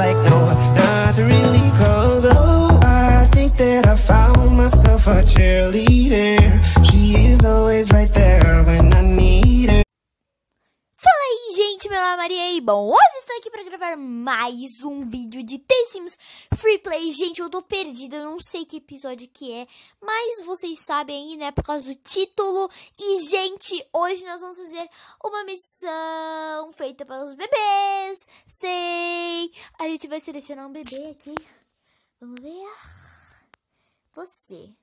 like go Not really cause oh I think that I found myself a cheerleader She is always right there when I need her Fala aí gente, meu nome é Maria e bom gravar mais um vídeo de The Sims Free Play. Gente, eu tô perdida, eu não sei que episódio que é, mas vocês sabem aí, né, por causa do título. E, gente, hoje nós vamos fazer uma missão feita para os bebês. Sei! A gente vai selecionar um bebê aqui. Vamos ver. Você.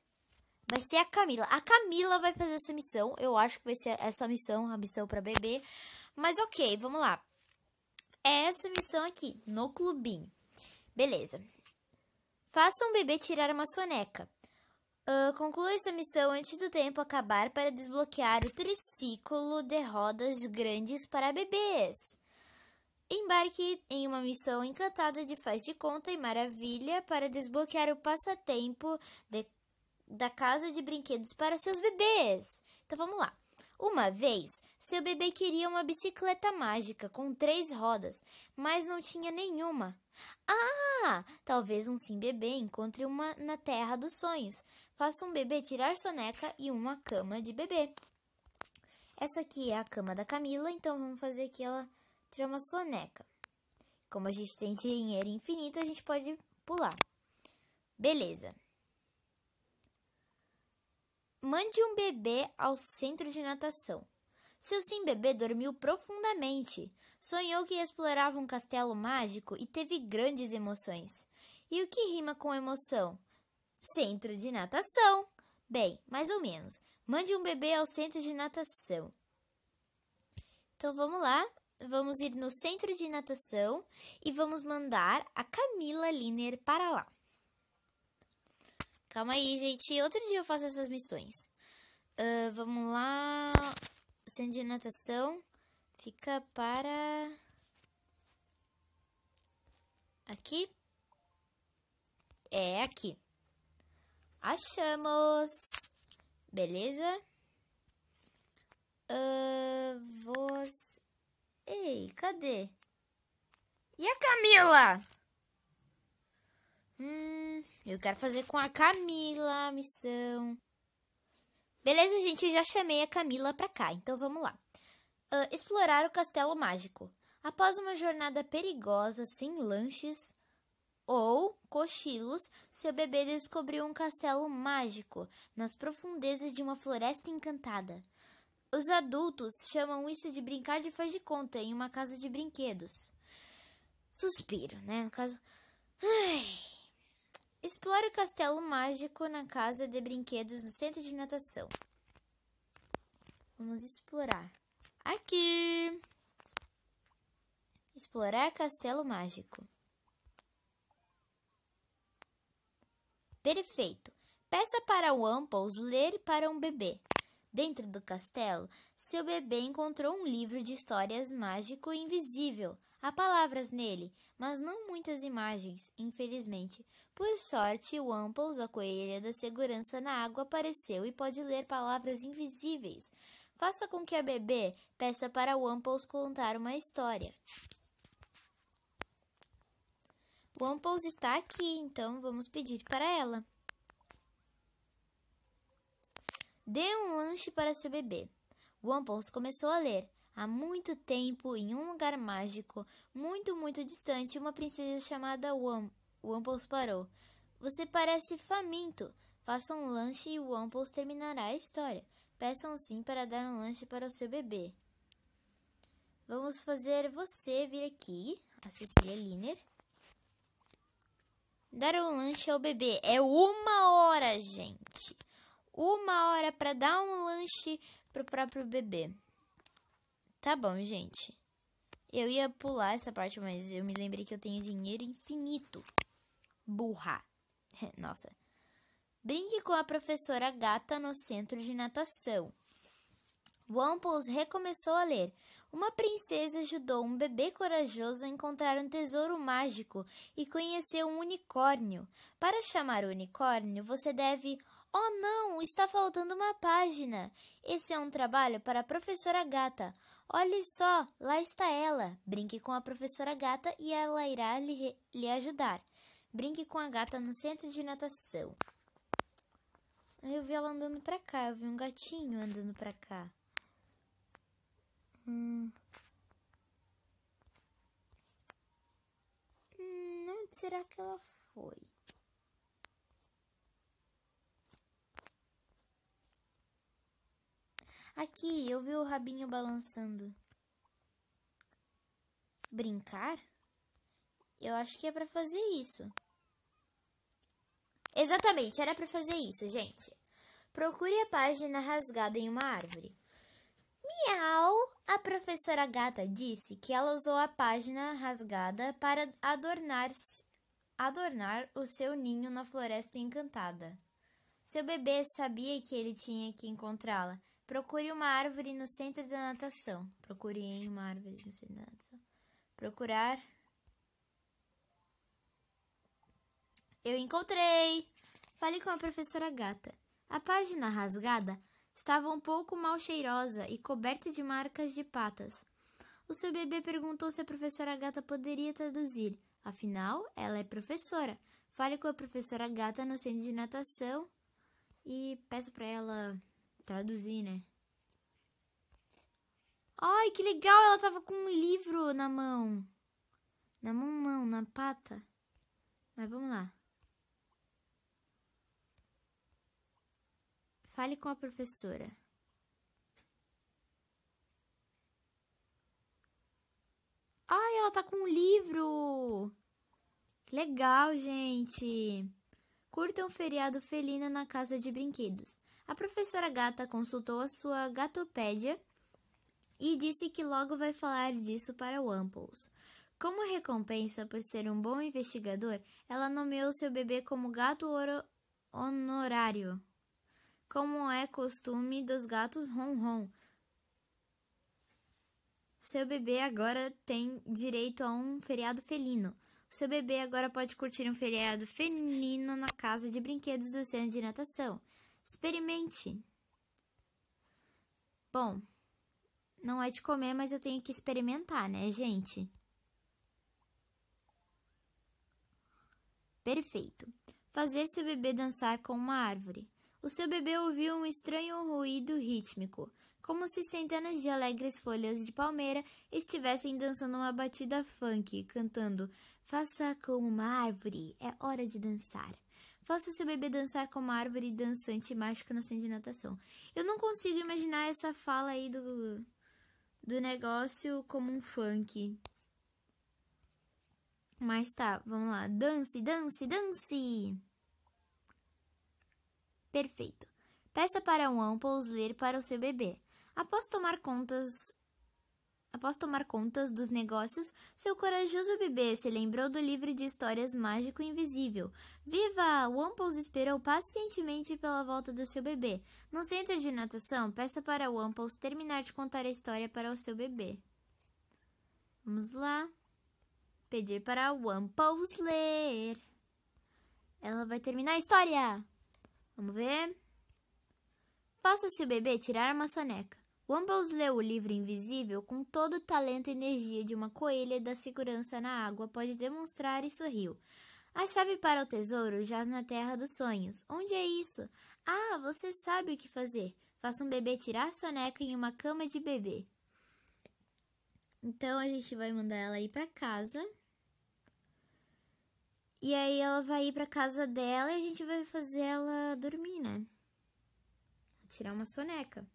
Vai ser a Camila. A Camila vai fazer essa missão. Eu acho que vai ser essa missão, a missão para bebê. Mas ok, vamos lá. É essa missão aqui, no clubinho. Beleza. Faça um bebê tirar uma soneca. Uh, conclua essa missão antes do tempo acabar para desbloquear o triciclo de rodas grandes para bebês. Embarque em uma missão encantada de faz de conta e maravilha para desbloquear o passatempo de, da casa de brinquedos para seus bebês. Então vamos lá. Uma vez, seu bebê queria uma bicicleta mágica com três rodas, mas não tinha nenhuma. Ah! Talvez um sim bebê encontre uma na terra dos sonhos. Faça um bebê tirar soneca e uma cama de bebê. Essa aqui é a cama da Camila, então vamos fazer aqui ela tirar uma soneca. Como a gente tem dinheiro infinito, a gente pode pular. Beleza. Mande um bebê ao centro de natação. Seu sim bebê dormiu profundamente. Sonhou que explorava um castelo mágico e teve grandes emoções. E o que rima com emoção? Centro de natação. Bem, mais ou menos. Mande um bebê ao centro de natação. Então vamos lá. Vamos ir no centro de natação e vamos mandar a Camila Liner para lá. Calma aí, gente. Outro dia eu faço essas missões. Uh, vamos lá. Centro de natação. Fica para... Aqui? É aqui. Achamos! Beleza? Uh, Ei, cadê? E a Camila? Hum, eu quero fazer com a Camila a missão. Beleza, gente, eu já chamei a Camila pra cá, então vamos lá. Uh, explorar o Castelo Mágico. Após uma jornada perigosa, sem lanches ou cochilos, seu bebê descobriu um castelo mágico nas profundezas de uma floresta encantada. Os adultos chamam isso de brincar de faz de conta em uma casa de brinquedos. Suspiro, né? No caso. Ai. Explore o castelo mágico na casa de brinquedos no centro de natação. Vamos explorar. Aqui! Explorar castelo mágico. Perfeito! Peça para o Amples ler para um bebê. Dentro do castelo, seu bebê encontrou um livro de histórias mágico e invisível. Há palavras nele, mas não muitas imagens, infelizmente. Por sorte, o Amples, a coelha da segurança na água, apareceu e pode ler palavras invisíveis. Faça com que a bebê peça para o Amples contar uma história. O Amples está aqui, então vamos pedir para ela. Dê um lanche para seu bebê. Wamples começou a ler. Há muito tempo, em um lugar mágico, muito, muito distante, uma princesa chamada Wam Wampus parou. Você parece faminto. Faça um lanche e Wampus terminará a história. Peçam sim para dar um lanche para o seu bebê. Vamos fazer você vir aqui, a Cecília Liner. Dar um lanche ao bebê. É uma hora, gente. Uma hora para dar um lanche para o próprio bebê. Tá bom, gente. Eu ia pular essa parte, mas eu me lembrei que eu tenho dinheiro infinito. Burra. Nossa. Brinque com a professora gata no centro de natação. Wampus recomeçou a ler. Uma princesa ajudou um bebê corajoso a encontrar um tesouro mágico e conheceu um unicórnio. Para chamar o unicórnio, você deve Oh não, está faltando uma página. Esse é um trabalho para a professora Gata. Olhe só, lá está ela. Brinque com a professora Gata e ela irá lhe, lhe ajudar. Brinque com a gata no centro de natação. Eu vi ela andando pra cá, eu vi um gatinho andando pra cá. Hum. Hum, onde será que ela foi? Aqui, eu vi o rabinho balançando. Brincar? Eu acho que é para fazer isso. Exatamente, era para fazer isso, gente. Procure a página rasgada em uma árvore. Miau! A professora gata disse que ela usou a página rasgada para adornar, adornar o seu ninho na floresta encantada. Seu bebê sabia que ele tinha que encontrá-la Procure uma árvore no centro da natação. Procure em uma árvore no centro da natação. Procurar. Eu encontrei! Falei com a professora gata. A página rasgada estava um pouco mal cheirosa e coberta de marcas de patas. O seu bebê perguntou se a professora gata poderia traduzir. Afinal, ela é professora. Fale com a professora gata no centro de natação e peça para ela traduzir, né? Ai, que legal! Ela tava com um livro na mão. Na mão, não, na pata. Mas vamos lá. Fale com a professora. Ai, ela tá com um livro! Que legal, gente! Curtam um feriado felina na casa de brinquedos. A professora gata consultou a sua gatopédia e disse que logo vai falar disso para o Amples. Como recompensa por ser um bom investigador, ela nomeou seu bebê como gato honorário, como é costume dos gatos ronron. Seu bebê agora tem direito a um feriado felino. Seu bebê agora pode curtir um feriado felino na casa de brinquedos do centro de natação. Experimente. Bom, não é de comer, mas eu tenho que experimentar, né, gente? Perfeito. Fazer seu bebê dançar com uma árvore. O seu bebê ouviu um estranho ruído rítmico, como se centenas de alegres folhas de palmeira estivessem dançando uma batida funk, cantando: Faça como uma árvore, é hora de dançar. Faça seu bebê dançar como uma árvore dançante mágica no centro de natação. Eu não consigo imaginar essa fala aí do, do negócio como um funk. Mas tá, vamos lá. Dance, dance, dance! Perfeito. Peça para um amplos ler para o seu bebê. Após tomar contas Após tomar contas dos negócios, seu corajoso bebê se lembrou do livro de histórias Mágico Invisível. Viva! Wampus esperou pacientemente pela volta do seu bebê. No centro de natação, peça para Wampus terminar de contar a história para o seu bebê. Vamos lá. Pedir para Wampus ler. Ela vai terminar a história. Vamos ver. Faça seu bebê tirar uma soneca. Wambles leu o livro invisível com todo o talento e energia de uma coelha da segurança na água pode demonstrar e sorriu. A chave para o tesouro jaz na terra dos sonhos. Onde é isso? Ah, você sabe o que fazer. Faça um bebê tirar a soneca em uma cama de bebê. Então a gente vai mandar ela ir para casa. E aí ela vai ir para casa dela e a gente vai fazer ela dormir, né? Tirar uma soneca.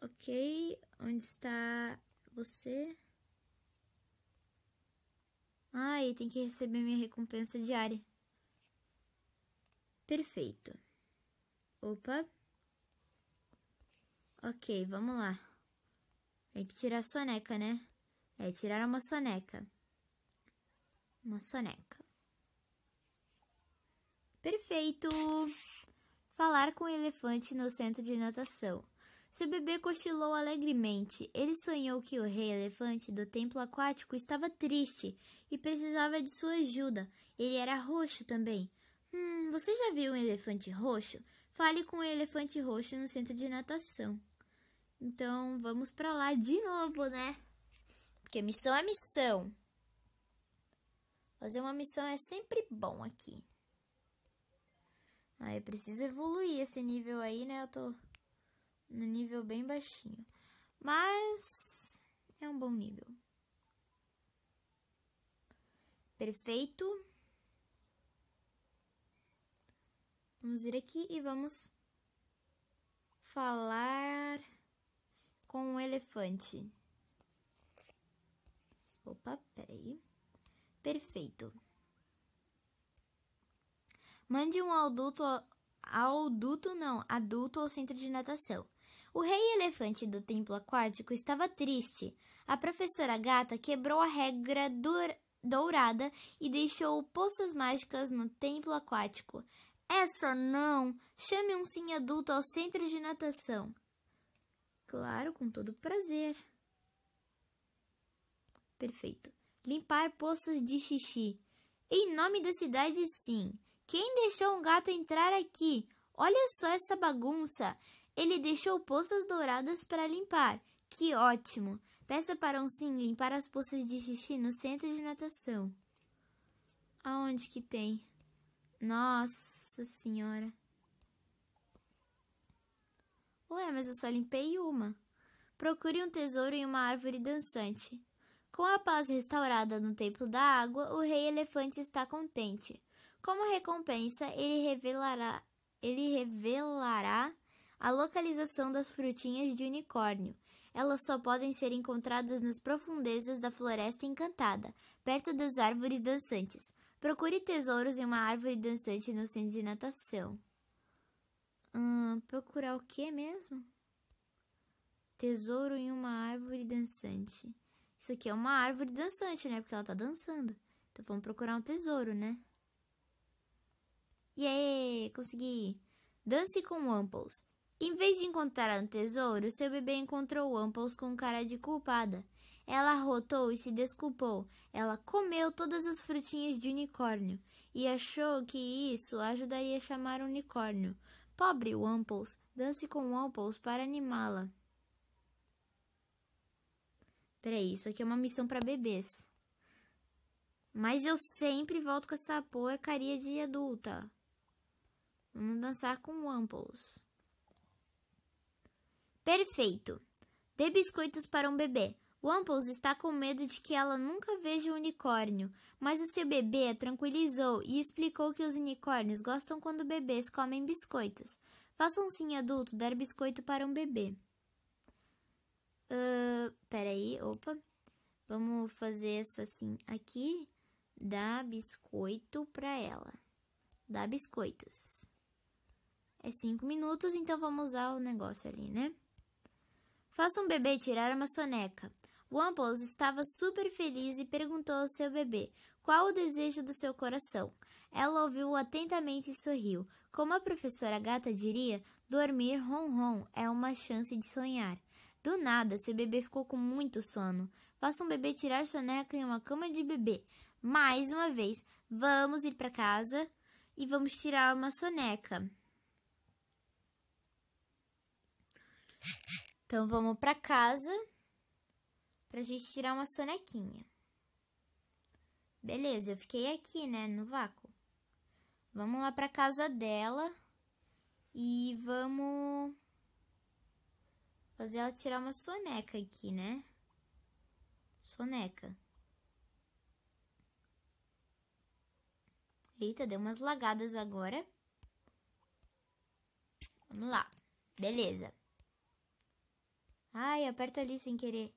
Ok, onde está você? Ah, e tem que receber minha recompensa diária. Perfeito. Opa. Ok, vamos lá. Tem que tirar a soneca, né? É, tirar uma soneca. Uma soneca. Perfeito! Falar com o elefante no centro de natação. Seu bebê cochilou alegremente. Ele sonhou que o rei elefante do templo aquático estava triste e precisava de sua ajuda. Ele era roxo também. Hum, você já viu um elefante roxo? Fale com o um elefante roxo no centro de natação. Então, vamos para lá de novo, né? Porque missão é missão. Fazer uma missão é sempre bom aqui. Ah, eu preciso evoluir esse nível aí, né? Eu tô no nível bem baixinho, mas é um bom nível. Perfeito. Vamos ir aqui e vamos falar com o um elefante. Opa, peraí. Perfeito. Mande um adulto, adulto não, adulto ao centro de natação. O rei elefante do templo aquático estava triste. A professora gata quebrou a regra dourada e deixou poças mágicas no templo aquático. Essa não! Chame um sim adulto ao centro de natação. Claro, com todo prazer. Perfeito. Limpar poças de xixi. Em nome da cidade, sim. Quem deixou um gato entrar aqui? Olha só essa bagunça. Ele deixou poças douradas para limpar. Que ótimo! Peça para um sim limpar as poças de xixi no centro de natação. Aonde que tem? Nossa senhora. Ué, mas eu só limpei uma. Procure um tesouro em uma árvore dançante. Com a paz restaurada no templo da água, o rei elefante está contente. Como recompensa, ele revelará, ele revelará a localização das frutinhas de unicórnio. Elas só podem ser encontradas nas profundezas da floresta encantada, perto das árvores dançantes. Procure tesouros em uma árvore dançante no centro de natação. Hum, procurar o que mesmo? Tesouro em uma árvore dançante. Isso aqui é uma árvore dançante, né? Porque ela tá dançando. Então vamos procurar um tesouro, né? E aí, consegui! Dance com Wamples. Em vez de encontrar um tesouro, seu bebê encontrou Wampus com cara de culpada. Ela rotou e se desculpou. Ela comeu todas as frutinhas de unicórnio e achou que isso ajudaria a chamar o unicórnio. Pobre Wampus, dance com Wampus para animá-la. Peraí, isso aqui é uma missão para bebês. Mas eu sempre volto com essa porcaria de adulta. Vamos dançar com Wampus. Perfeito! Dê biscoitos para um bebê. Wampus está com medo de que ela nunca veja um unicórnio, mas o seu bebê a tranquilizou e explicou que os unicórnios gostam quando bebês comem biscoitos. Faça um sim adulto dar biscoito para um bebê. Uh, peraí, opa. Vamos fazer isso assim aqui. Dá biscoito para ela. Dá biscoitos. É cinco minutos, então vamos usar o negócio ali, né? Faça um bebê tirar uma soneca. Wampus estava super feliz e perguntou ao seu bebê qual o desejo do seu coração. Ela ouviu atentamente e sorriu. Como a professora gata diria, dormir ronron é uma chance de sonhar. Do nada, seu bebê ficou com muito sono. Faça um bebê tirar soneca em uma cama de bebê. Mais uma vez, vamos ir para casa e vamos tirar uma soneca. Então vamos para casa pra gente tirar uma sonequinha. Beleza, eu fiquei aqui, né, no vácuo. Vamos lá para casa dela e vamos fazer ela tirar uma soneca aqui, né? Soneca. Eita, deu umas lagadas agora. Vamos lá. Beleza. Ai, aperta ali sem querer.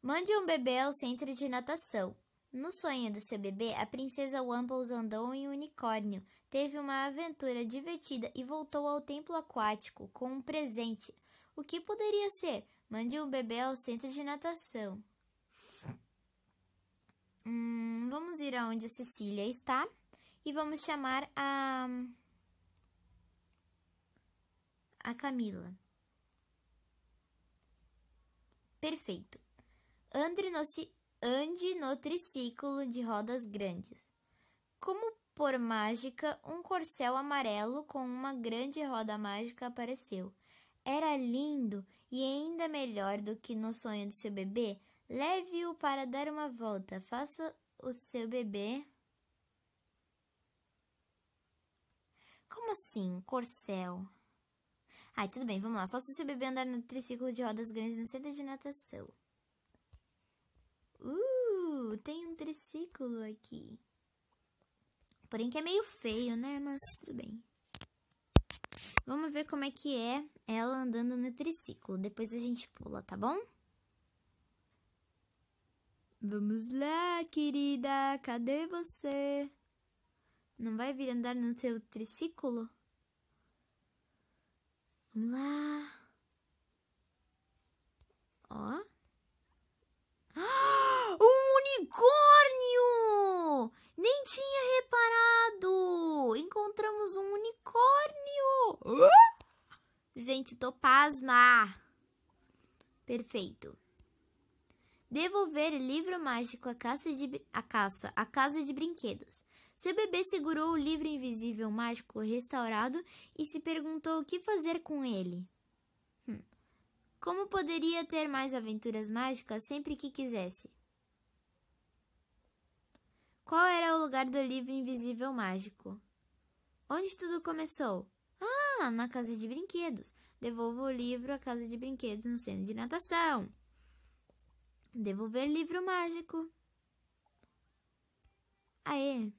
Mande um bebê ao centro de natação. No sonho do seu bebê, a princesa Wamples andou em um unicórnio, teve uma aventura divertida e voltou ao templo aquático com um presente. O que poderia ser? Mande um bebê ao centro de natação. Hum, vamos ir aonde a Cecília está e vamos chamar a a Camila perfeito. Ande no, ande no triciclo de rodas grandes. Como por mágica, um corcel amarelo com uma grande roda mágica apareceu. Era lindo e ainda melhor do que no sonho do seu bebê. Leve-o para dar uma volta. Faça o seu bebê. Como assim, corcel? Ai, tudo bem, vamos lá. Faça seu bebê andar no triciclo de rodas grandes na sede de natação. Uh, tem um triciclo aqui. Porém que é meio feio, né? Mas tudo bem. Vamos ver como é que é ela andando no triciclo. Depois a gente pula, tá bom? Vamos lá, querida. Cadê você? Não vai vir andar no seu triciclo? Vamos lá. Ó. Ah, um unicórnio! Nem tinha reparado! Encontramos um unicórnio! Gente, tô pasma! Perfeito. Devolver livro mágico à casa de à caça, à casa de brinquedos. Seu bebê segurou o livro invisível mágico restaurado e se perguntou o que fazer com ele. Hum. Como poderia ter mais aventuras mágicas sempre que quisesse? Qual era o lugar do livro invisível mágico? Onde tudo começou? Ah, na casa de brinquedos. Devolva o livro à casa de brinquedos no centro de natação. Devolver livro mágico. Aê!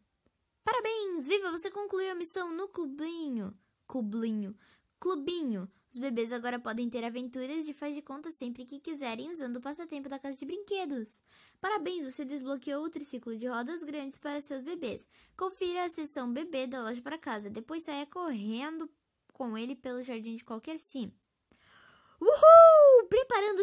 Parabéns! Viva, você concluiu a missão no cubinho. Cublinho. Clubinho. Os bebês agora podem ter aventuras de faz de conta sempre que quiserem usando o passatempo da casa de brinquedos. Parabéns, você desbloqueou o triciclo de rodas grandes para seus bebês. Confira a seção bebê da loja para casa, depois saia correndo com ele pelo jardim de qualquer sim. Uhul!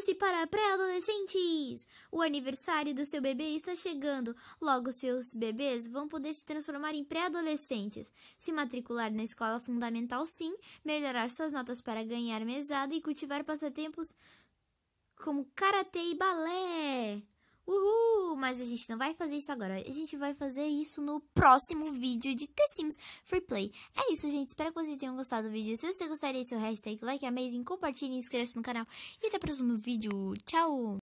Se para pré-adolescentes! O aniversário do seu bebê está chegando. Logo, seus bebês vão poder se transformar em pré-adolescentes, se matricular na escola fundamental, sim, melhorar suas notas para ganhar mesada e cultivar passatempos como karatê e balé. Uhul! Mas a gente não vai fazer isso agora. A gente vai fazer isso no próximo vídeo de The Sims Free Play. É isso, gente. Espero que vocês tenham gostado do vídeo. Se você gostaria, seu hashtag like amazing, compartilhe, inscreva-se no canal. E até o próximo vídeo. Tchau!